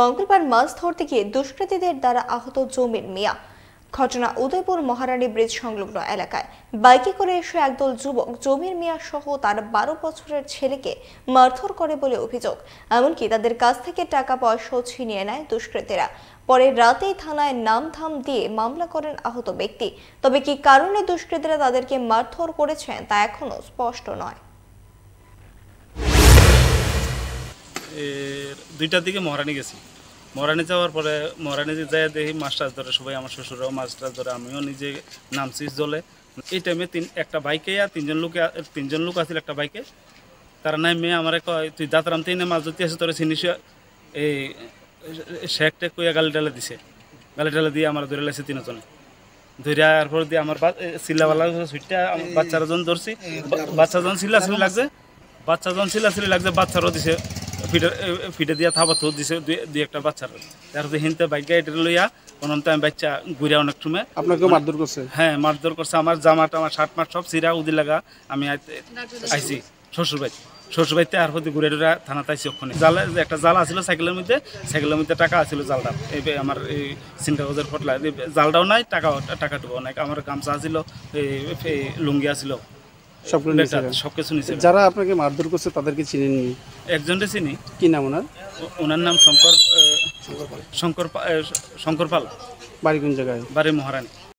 মঙ্গলবার মাছ ধরতে গিয়ে দুষ্কৃতীদের দ্বারা আহত জমির মিয়া ঘটনা উদয়পুর মহারানী ব্রিজ সংলগ্ন এলাকায় বাইকে করে এসে একদল যুবক জমির মিয়া সহ তার বারো বছরের ছেলেকে মারধর করে বলে অভিযোগ এমনকি তাদের কাছ থেকে টাকা পয়সাও ছিনিয়ে নেয় দুষ্কৃতীরা পরে রাতেই থানায় নাম থাম দিয়ে মামলা করেন আহত ব্যক্তি তবে কি কারণে দুষ্কৃতীরা তাদেরকে মারধর করেছেন তা এখনও স্পষ্ট নয় দুইটার দিকে মহারানি গেছি মহারানি যাওয়ার পরে মহারানি যায় দেখি মাছ টাছ ধরে সবাই আমার শ্বশুরও মাছ টাছ ধরে আমিও নিজে নামছি জলে এই টাইমে তিন একটা বাইকে আর তিনজন লোকে তিনজন লোক আছিল একটা বাইকে তারা নাই মেয়ে আমার কয় তুই রামতেই তিনে মাছ ধরতে আসে তোর চিনিস এই শেক টেক কইয়া গালি ডালে দিছে গালি ডালে দিয়ে আমার ধরে লাগছে তিনজনে ধরিয়া এরপর দিয়ে আমার সিল্লাওয়ালা সুইটটা বাচ্চারা জন ধরছি বাচ্চা জন সিল্লা সিলি লাগছে বাচ্চা জন সিল্লা সিলি লাগছে বাচ্চারও দিছে ফিটে দিয়া থাবা তো দিছে দুই একটা বাচ্চার তারপরে হিনতে বাইক এটা লইয়া অনন্ত আমি বাচ্চা ঘুরে অনেক সময় আপনাকে মানে মারধর করছে হ্যাঁ মারধর করছে আমার জামা আমার শার্ট মাট সব সিরা উদি লাগা আমি আইছি শ্বশুর বাড়ি শ্বশুর বাড়িতে আর হতে ঘুরে ঘুরে থানাতে আইছি ওখানে জাল একটা জাল আছিল সাইকেলের মধ্যে সাইকেলের মধ্যে টাকা আছিল জালটা এই আমার এই সিনকাগজের ফটলা জালটাও নাই টাকা টাকাটুকু নাই আমার গামছা আছিল এই লুঙ্গি আছিল সবগুলো নিচে সব কিছু নিচে যারা আপনাকে মারধর করছে তাদেরকে চিনেননি একজনটা চিনি কি নাম ওনার ওনার নাম শঙ্কর শঙ্কর শঙ্কর পাল বাড়ি কোন জায়গায় বাড়ি মহারানী